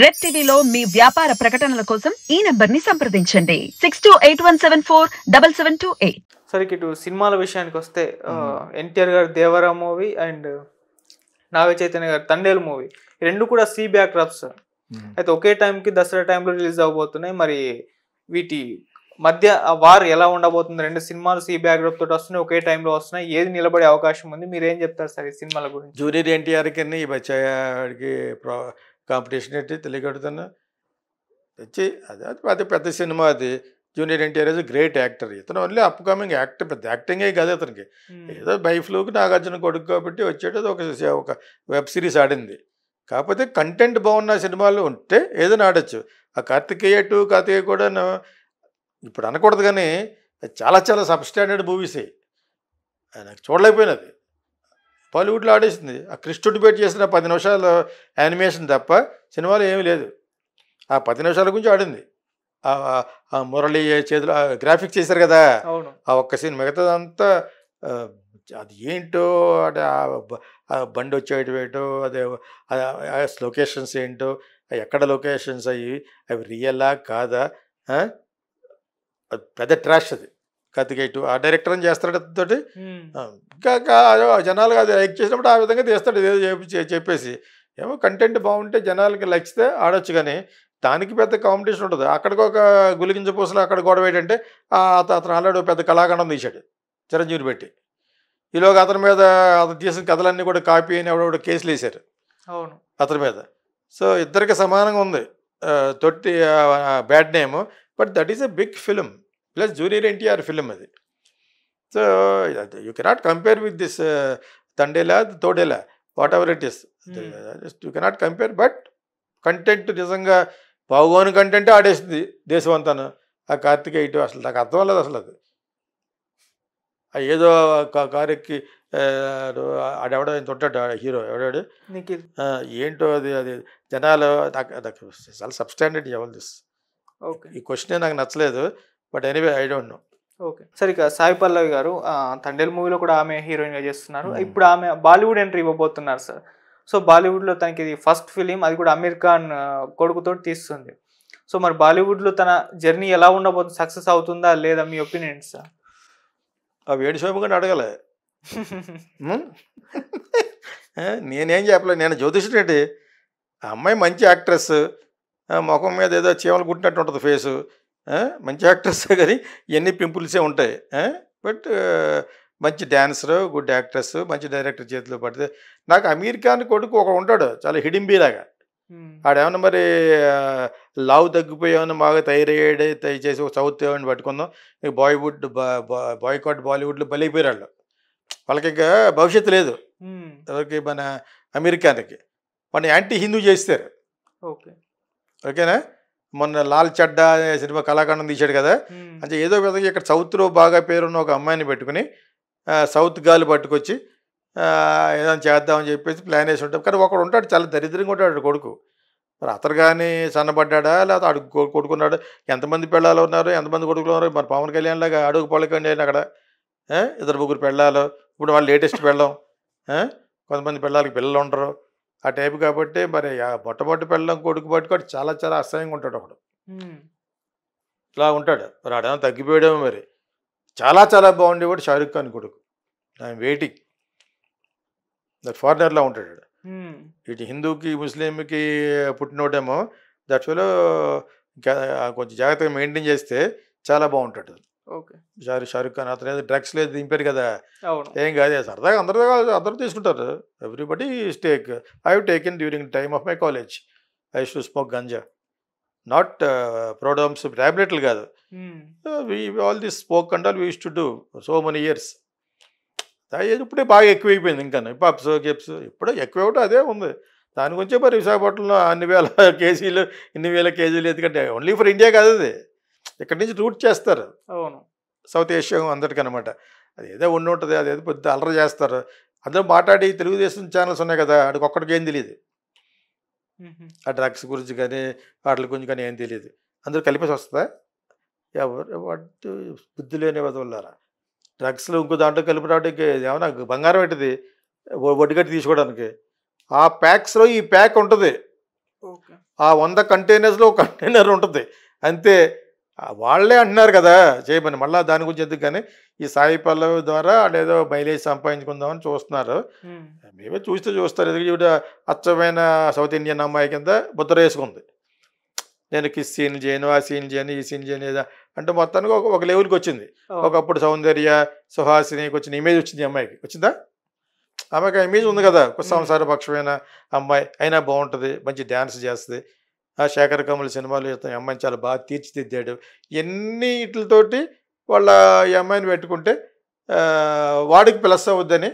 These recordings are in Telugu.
రెడ్ టీవీలో మీ వ్యాపార ప్రకటనల కోసం ఈ నెంబర్ ని సంప్రదించండి six two eight one seven four double seven two eight సరే ఇటు సినిమాల విషయానికి వస్తే NTR garu Devara movie and Naga Chaitanya garu Thandel movie రెండు కూడా సీ బ్యాక్ రప్స్ అయితే ఒకే టైంకి దసరా టైంలో రిలీజ్ అవబోతున్నాయి మరి వీటి మధ్య వారు ఎలా ఉండబోతుంది రెండు సినిమాలు సీ బ్యాక్డ్రాప్ తోటి వస్తున్నాయి ఒకే టైంలో వస్తున్నాయి ఏది నిలబడే అవకాశం ఉంది మీరు ఏం చెప్తారు సార్ ఈ సినిమాల గురించి జూనియర్ ఎన్టీఆర్కి ఈ బచ్చాడికి కాంపిటీషన్ ఏంటి తెలియగడుతున్నా తెచ్చి అది అది పెద్ద సినిమా అది junior NTR is great actor ఇతను ఓన్లీ అప్కమింగ్ యాక్టర్ పెద్ద యాక్టింగే కాదు అతనికి ఏదో బైఫ్లూకి నాగార్జున కొడుకు కాబట్టి వచ్చేటది ఒక ఒక వెబ్ సిరీస్ ఆడింది కాకపోతే కంటెంట్ బాగున్న సినిమాలు ఉంటే ఏదైనా ఆడచ్చు ఆ కార్తికేయ టూ కార్తికేయ కూడా ఇప్పుడు అనకూడదు కానీ చాలా చాలా సబ్స్టాండర్డ్ మూవీసే నాకు చూడలేకపోయినది బాలీవుడ్లో ఆడేసింది ఆ కృష్ణుడు డిబేట్ చేసిన పది నిమిషాల యానిమేషన్ తప్ప సినిమాలో ఏమీ లేదు ఆ పది నిమిషాల గురించి ఆడింది ఆ మురళి చేతిలో గ్రాఫిక్ చేశారు కదా ఆ ఒక్క సీన్ మిగతాదంతా అది ఏంటో అంటే బండి వచ్చేటి ఏంటో అదే లొకేషన్స్ ఏంటో ఎక్కడ లొకేషన్స్ అవి అవి రియలా కాదా పెద్ద ట్రాష్ అది కత్తికేటు ఆ డైరెక్టర్ అని చేస్తాడు తోటి జనాలు అది లైక్ చేసినప్పుడు ఆ విధంగా తీస్తాడు ఏదో చెప్పేసి ఏమో కంటెంట్ బాగుంటే జనాలకి లక్షితే ఆడొచ్చు కానీ దానికి పెద్ద కాంపిటీషన్ ఉంటుంది అక్కడికి ఒక గులిగించ పూసలు అక్కడ గొడవ ఏంటంటే అతను ఆల్రెడీ పెద్ద కళాఖండం తీశాడు చిరంజీవిని పెట్టి ఈలోగా అతని మీద అతను తీసిన కథలన్నీ కూడా కాపీ అని ఎవడో కేసులు వేశారు అవును అతని మీద సో ఇద్దరికి సమానంగా ఉంది తొట్టి bad name but that is a big film plus junior NTR film అది so you cannot compare with this తండేలా తోడేలా whatever it is you cannot compare but content నిజంగా బాగోని కంటెంటే ఆడేస్తుంది దేశవంతాను ఆ కార్తీక ఇటు అసలు నాకు అర్థం లేదు అసలు అది ఏదో కారెక్కి ఆడెవడో ఉంటాడు హీరో ఎవడాడు ఏంటో అది అది జనాలు నాకు చాలా సబ్స్టాండర్డ్ ఎవరు దిస్ ఈ క్వశ్చన్ నాకు నచ్చలేదు but anyway I don't know okay సరే ఇక సాయి పల్లవి గారు తండేల్ మూవీలో కూడా ఆమె హీరోయిన్గా చేస్తున్నారు ఇప్పుడు ఆమె బాలీవుడ్ ఎంట్రీ ఇవ్వబోతున్నారు సార్ సో బాలీవుడ్లో తనకి ఇది ఫస్ట్ ఫిలిం అది కూడా అమీర్ ఖాన్ కొడుకుతో తీస్తుంది సో మరి బాలీవుడ్లో తన జర్నీ ఎలా ఉండబోతుంది సక్సెస్ అవుతుందా లేదా మీ ఒపీనియన్ సార్ అవి ఏడు శోభగా అడగలే నేనేం చెప్పలేదు నేను జ్యోతిష్డు ఏంటి ఆ అమ్మాయి మంచి యాక్ట్రెస్ ముఖం మీద ఏదో చీమలు కుట్టినట్టు ఉంటుంది ఫేసు మంచి యాక్టర్సే కానీ ఇవన్నీ పింపుల్సే ఉంటాయి బట్ మంచి డ్యాన్సరు గుడ్ యాక్టర్స్ మంచి డైరెక్టర్ చేతిలో పడితే నాకు అమీర్ ఖాన్ కొడుకు ఒక ఉంటాడు చాలా హిడింబీలాగా ఆడేమన్నా మరి లావు తగ్గిపోయామని బాగా థైరాయిడ్ చేసి ఒక సౌత్ ఏమని పట్టుకుందాం ఇక బాలీవుడ్ బాయ్కాట్ బాలీవుడ్లో బలైపోయారు వాళ్ళు వాళ్ళకి ఇంకా భవిష్యత్తు లేదు ఎవరికి మన అమీర్ వాడిని మన యాంటీ హిందూ చేస్తారు ఓకే ఓకేనా మొన్న లాల్ చెడ్డ అనే సినిమా కళాఖండం తీశాడు కదా అంటే ఏదో విధంగా ఇక్కడ సౌత్లో బాగా పేరున్న ఒక అమ్మాయిని పెట్టుకుని సౌత్ గాలి పట్టుకొచ్చి ఏదైనా చేద్దామని చెప్పేసి ప్లాన్ వేసి ఉంటాం కానీ ఒకడు ఉంటాడు చాలా దరిద్రంగా ఉంటాడు కొడుకు మరి అతను కానీ సన్నబడ్డా లేకపోతే అడుగు కొడుకున్నాడు ఎంతమంది పిల్లలు ఉన్నారు ఎంతమంది కొడుకులు ఉన్నారు మరి పవన్ కళ్యాణ్ లాగా అడుగు పలకండి అక్కడ ఇద్దరు ముగ్గురు పెళ్ళాలు ఇప్పుడు వాళ్ళు లేటెస్ట్ పెళ్ళం కొంతమంది పిల్లలకి పిల్లలు ఉండరు ఆ టైప్ కాబట్టి మరి బొట్టబొట్ట పెళ్ళం కొడుకు పట్టుకొని చాలా చాలా అసహ్యంగా ఉంటాడు ఒకడు ఇలా ఉంటాడు మరి ఆడేమో తగ్గిపోయాడేమో మరి చాలా చాలా బాగుండేవాడు షారుఖ్ ఖాన్ కొడుకు ఆయన వెయిటింగ్ దట్ ఫారినర్లా ఉంటాడు ఇటు హిందూకి ముస్లింకి పుట్టినోడేమో దట్ ఫలో కొంచెం జాగ్రత్తగా మెయింటైన్ చేస్తే చాలా బాగుంటాడు షారుఖ్ ఖాన్ అతను ఏదో డ్రగ్స్ లేదు దింపారు కదా ఏం కాదు సరదాగా అందరూ అందరూ తీసుకుంటారు everybody stake I have taken during time of my college I should smoke ganja not ప్రోడమ్స్ ట్యాబ్లెట్లు కాదు we all this smoke and all we to do so many years ఇప్పుడే బాగా ఎక్కువైపోయింది ఇంకా పప్స్ గిప్స్ ఇప్పుడు ఎక్కువ ఒకటి అదే ఉంది దాని గురించి మరి విశాఖపట్నంలో అన్ని వేల కేజీలు ఇన్ని వేల కేజీలు ఎందుకంటే ఓన్లీ ఫర్ ఇండియా కాదు అది ఇక్కడి నుంచి రూట్ చేస్తారు అవును సౌత్ ఏషియా అందరికీ అనమాట అదేదో ఉండి ఉంటుంది అదేదో పెద్ద అలర చేస్తారు అందరూ మాట్లాడి తెలుగుదేశం ఛానల్స్ ఉన్నాయి కదా ఒక్కడికి ఏం తెలియదు ఆ డ్రగ్స్ గురించి కానీ వాటి గురించి కానీ ఏం తెలియదు అందరూ కలిపేసి వస్తుందా ఎవరు వాటి బుద్ధి లేని వదవలారా డ్రగ్స్లో ఇంకో దాంట్లో కలిపి రావడానికి ఏమైనా బంగారం ఏంటిది వడ్డీగట్టి తీసుకోవడానికి ఆ ప్యాక్స్లో ఈ ప్యాక్ ఉంటుంది ఆ వంద కంటైనర్స్లో ఒక కంటైనర్ ఉంటుంది అంతే వాళ్ళే అంటున్నారు కదా చేయమని మళ్ళీ దాని గురించి ఎందుకు కానీ ఈ సాయి పల్లవి ద్వారా ఏదో మైలేజ్ సంపాదించుకుందామని చూస్తున్నారు మేమే చూస్తే చూస్తారు ఎందుకంటే ఇవిడ అచ్చమైన సౌత్ ఇండియన్ అమ్మాయి కింద బుద్ధరేసుకుంది వేసుకుంది నేను కిస్ సీన్ చేయను ఆ సీన్ చేయను ఈ సీన్ చేయను ఏదో అంటే మొత్తానికి ఒక ఒక లెవెల్కి వచ్చింది ఒకప్పుడు సౌందర్య సుహాసినికి వచ్చిన ఇమేజ్ వచ్చింది అమ్మాయికి వచ్చిందా ఆమెకు ఇమేజ్ ఉంది కదా సంసార పక్షమైన అమ్మాయి అయినా బాగుంటుంది మంచి డ్యాన్స్ చేస్తుంది ఆ శేఖర్ కమల్ సినిమాలు ఎంఐని చాలా బాగా తీర్చిదిద్దాడు ఎన్ని ఇట్లతోటి వాళ్ళ ఎంఐని అమ్మాయిని పెట్టుకుంటే వాడికి ప్లస్ అవుద్దని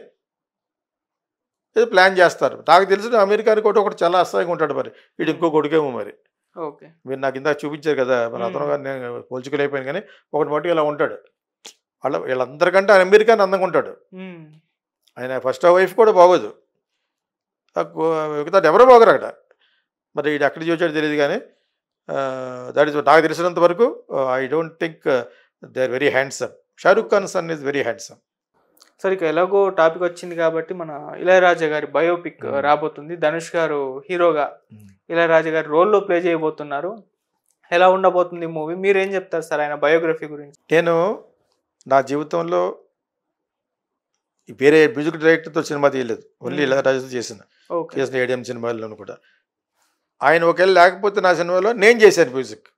ఇది ప్లాన్ చేస్తారు నాకు తెలిసి అమెరికాని కూడా ఒకటి చాలా అసహ్యంగా ఉంటాడు మరి వీడు ఇంకో కొడుకేమో మరి ఓకే మీరు నాకు ఇందాక చూపించారు కదా మన అతను గారు నేను పోల్చుకోలేకపోయాను కానీ ఒకటి మటు ఇలా ఉంటాడు వాళ్ళ వీళ్ళందరికంటే ఆయన అమెరికాని అందంగా ఉంటాడు ఆయన ఫస్ట్ వైఫ్ కూడా బాగోదు మిగతా ఎవరో బాగరు అక్కడ మరి ఇది ఎక్కడ చూసాడు తెలియదు కానీ దాట్ ఈస్ నాకు తెలిసినంత వరకు I don't think they are very handsome Shahrukh Khan son is very handsome sir ఇక ఎలాగో టాపిక్ వచ్చింది కాబట్టి మన ఇళయరాజా గారి బయోపిక్ hmm. రాబోతుంది ధనుష్ గారు హీరోగా hmm. ఇళయరాజా గారి రోల్లో ప్లే చేయబోతున్నారు ఎలా ఉండబోతుంది మూవీ మీరేం చెప్తారు సార్ ఆయన బయోగ్రఫీ గురించి నేను నా జీవితంలో వేరే మ్యూజిక్ డైరెక్టర్తో సినిమా తీయలేదు ఓన్లీ hmm. ఇళయరాజాతో చేసిన చేసిన ఏడిఎం సినిమాల్లోనూ కూడా ఆయన ఒకవేళ లేకపోతే నా సినిమాలో నేను చేశాను మ్యూజిక్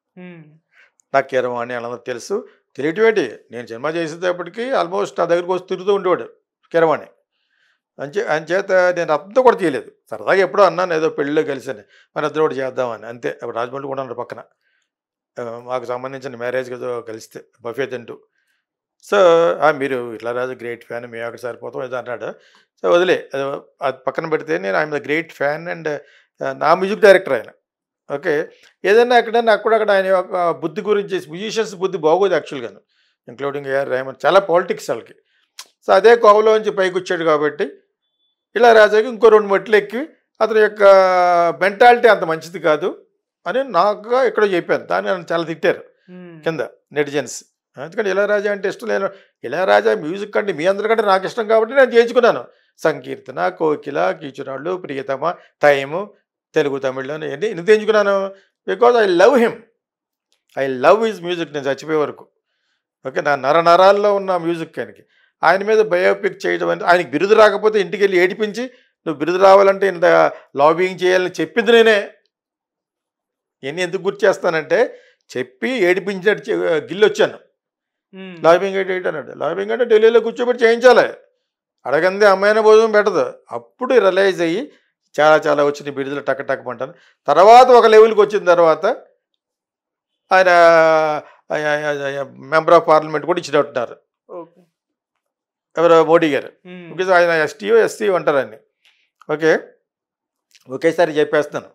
నాకు కేరమా అని అలా తెలుసు తెలియటివేటి నేను సినిమా చేసేటప్పటికీ ఆల్మోస్ట్ నా దగ్గరికి వచ్చి తిరుగుతూ ఉండేవాడు కిరవాణి అంచే ఆయన చేత నేను అర్థం కూడా చేయలేదు సరదాగా ఎప్పుడో అన్నాను ఏదో పెళ్ళిలో కలిసాను మన ఇద్దరు కూడా చేద్దామని అంతే అప్పుడు రాజమండ్రి కూడా ఉన్నారు పక్కన మాకు సంబంధించిన మ్యారేజ్ ఏదో కలిస్తే బఫే తింటూ సో మీరు ఇట్లా రాజు గ్రేట్ ఫ్యాన్ మేము అక్కడ సరిపోతాం ఏదో అన్నాడు సో వదిలే అది పక్కన పెడితే నేను I'm the great fan and నా మ్యూజిక్ డైరెక్టర్ ఆయన ఓకే ఏదైనా ఎక్కడైనా నాకు కూడా అక్కడ ఆయన బుద్ధి గురించి మ్యూజిషియన్స్ బుద్ధి బాగోదు యాక్చువల్గా ఇంక్లూడింగ్ ఏఆర్ రెహమాన్ చాలా పాలిటిక్స్ వాళ్ళకి సో అదే నుంచి పైకి వచ్చాడు కాబట్టి ఇలా రాజాకి ఇంకో రెండు మెట్లు ఎక్కి అతని యొక్క మెంటాలిటీ అంత మంచిది కాదు అని నాకు ఎక్కడో చెప్పాను దాన్ని నన్ను చాలా తిట్టారు కింద నెటిజన్స్ ఎందుకంటే ఇళయరాజా అంటే ఇష్టం లేదు ఇళయరాజా మ్యూజిక్ అంటే మీ అందరికంటే నాకు ఇష్టం కాబట్టి నేను చేయించుకున్నాను సంకీర్తన కోకిల కీచునాళ్ళు ప్రియతమ తయము తెలుగు తమిళ్లోనే ఏంటి ఎందుకు తెంచుకున్నాను because I love him I love his music నేను చచ్చిపోయే వరకు ఓకే నా నర నరాల్లో ఉన్న మ్యూజిక్ ఆయనకి ఆయన మీద బయోపిక్ చేయడం అంటే ఆయనకి బిరుదు రాకపోతే ఇంటికి వెళ్ళి ఏడిపించి నువ్వు బిరుదు రావాలంటే ఇంత లాబింగ్ చేయాలని చెప్పింది నేనే నేను ఎందుకు గుర్తు చేస్తానంటే చెప్పి ఏడిపించినట్టు గిల్లు వచ్చాను లాబింగ్ ఏంటి అన్నాడు లాబింగ్ అంటే ఢిల్లీలో కూర్చోబెట్టి చేయించాలి అడగందే అమ్మాయిన భోజనం పెట్టదు అప్పుడు రిలైజ్ అయ్యి చాలా చాలా వచ్చిన బిడుదల టక్ టక్ పంటను తర్వాత ఒక లెవెల్కి వచ్చిన తర్వాత ఆయన మెంబర్ ఆఫ్ పార్లమెంట్ కూడా ఇచ్చినట్టున్నారు ఎవరు మోడీ గారు ఓకే ఆయన ఎస్టీఓ ఎస్సీ అంటారు ఓకే ఒకేసారి చెప్పేస్తాను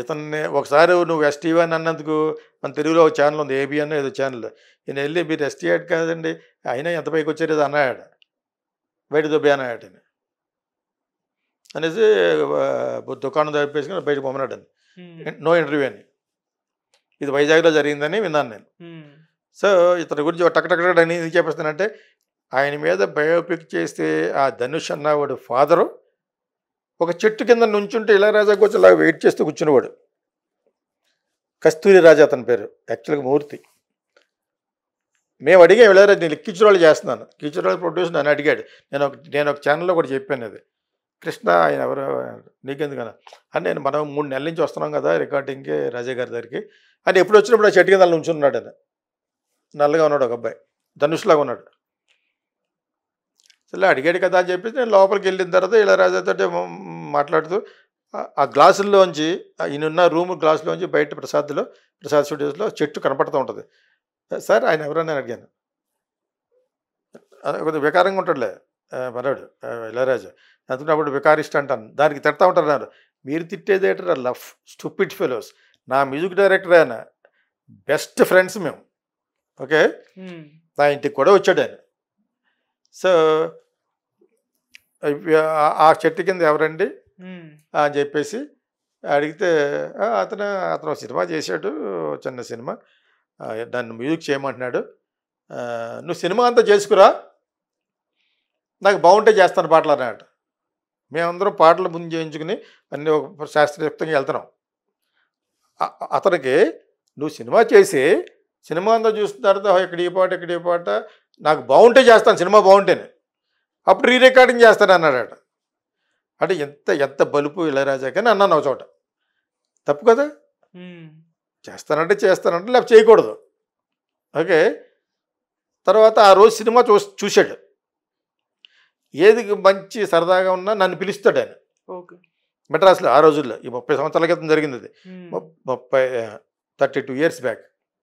ఇతన్ని ఒకసారి నువ్వు ఎస్టీవీ అని అన్నందుకు మన తెలుగులో ఒక ఛానల్ ఉంది ఏబీ అని ఏదో ఛానల్ ఈయన వెళ్ళి మీరు ఎస్టీ యాడ్ కాదండి అయినా ఎంత పైకి వచ్చారు అన్నాడు బయట దుబ్బే అన్నాడు అనేసి దుకాణం తెప్పేసుకుని బయటకు పొమ్మన్నాడు అని నో ఇంటర్వ్యూ అని ఇది వైజాగ్లో జరిగిందని విన్నాను నేను సో ఇతని గురించి టక్ టక్ అని ఇది చెప్పేస్తానంటే ఆయన మీద బయోపిక్ చేస్తే ఆ ధనుష్ అన్న వాడు ఫాదరు ఒక చెట్టు కింద నుంచుంటే ఇళయరాజా వచ్చి ఇలా వెయిట్ చేస్తూ కూర్చున్నవాడు కస్తూరి రాజా అతని పేరు యాక్చువల్గా మూర్తి మేము అడిగే ఇళయరాజు నేను కిచురాలు చేస్తున్నాను కిచురాలు ప్రొడ్యూస్ నన్ను అడిగాడు నేను ఒక నేను ఒక ఛానల్లో కూడా చెప్పాను అది కృష్ణ ఆయన ఎవరు నీకెందుకన్నా అని నేను మనం మూడు నెలల నుంచి వస్తున్నాం కదా రికార్డింగ్కి రాజా గారి దగ్గరికి అని ఎప్పుడు వచ్చినప్పుడు ఆ చెట్టు కింద ఉన్నాడు ఆయన నల్లగా ఉన్నాడు ఒక అబ్బాయి ధనుషులాగా ఉన్నాడు సరే అడిగాడు కదా అని చెప్పేసి నేను లోపలికి వెళ్ళిన తర్వాత ఇలా రాజాతో మాట్లాడుతూ ఆ గ్లాసుల్లోంచి ఈయనున్న రూమ్ గ్లాసులోంచి బయట ప్రసాద్లో ప్రసాద్ స్టూడియోస్లో చెట్టు కనపడుతూ ఉంటుంది సార్ ఆయన ఎవరని నేను అడిగాను కొద్దిగా వికారంగా ఉంటాడులే మనవాడు ఇళరాజు అందుకని అప్పుడు వికారిస్ట్ అంటాను దానికి తిడతా ఉంటారు మీరు తిట్టేదేటరా లఫ్ స్టూపిడ్ ఫెలోస్ నా మ్యూజిక్ డైరెక్టర్ ఆయన బెస్ట్ ఫ్రెండ్స్ మేము ఓకే నా ఇంటికి కూడా వచ్చాడు ఆయన సో ఆ చెట్టు కింద ఎవరండి అని చెప్పేసి అడిగితే అతను అతను సినిమా చేశాడు చిన్న సినిమా నన్ను మ్యూజిక్ చేయమంటున్నాడు నువ్వు సినిమా అంతా చేసుకురా నాకు బాగుంటే చేస్తాను పాటలు అన్నాడు మేమందరం పాటలు ముందు చేయించుకుని అన్ని ఒక శాస్త్రయుక్తంగా వెళ్తున్నాం అతనికి నువ్వు సినిమా చేసి సినిమా అంతా చూసిన తర్వాత ఇక్కడ ఈ పాట ఇక్కడ ఈ పాట నాకు బాగుంటే చేస్తాను సినిమా బాగుంటేనే అప్పుడు రీ రికార్డింగ్ చేస్తాను అట అంటే ఎంత ఎంత బలుపు ఇళ్ళరాజా కానీ అన్నాను ఒక చోట తప్పు కదా చేస్తానంటే చేస్తానంటే లేకపోతే చేయకూడదు ఓకే తర్వాత ఆ రోజు సినిమా చూ చూశాడు ఏది మంచి సరదాగా ఉన్నా నన్ను పిలుస్తాడు ఆయన మెడ్రాస్లో ఆ రోజుల్లో ఈ ముప్పై సంవత్సరాల క్రితం జరిగింది అది ముప్పై థర్టీ టూ ఇయర్స్ బ్యాక్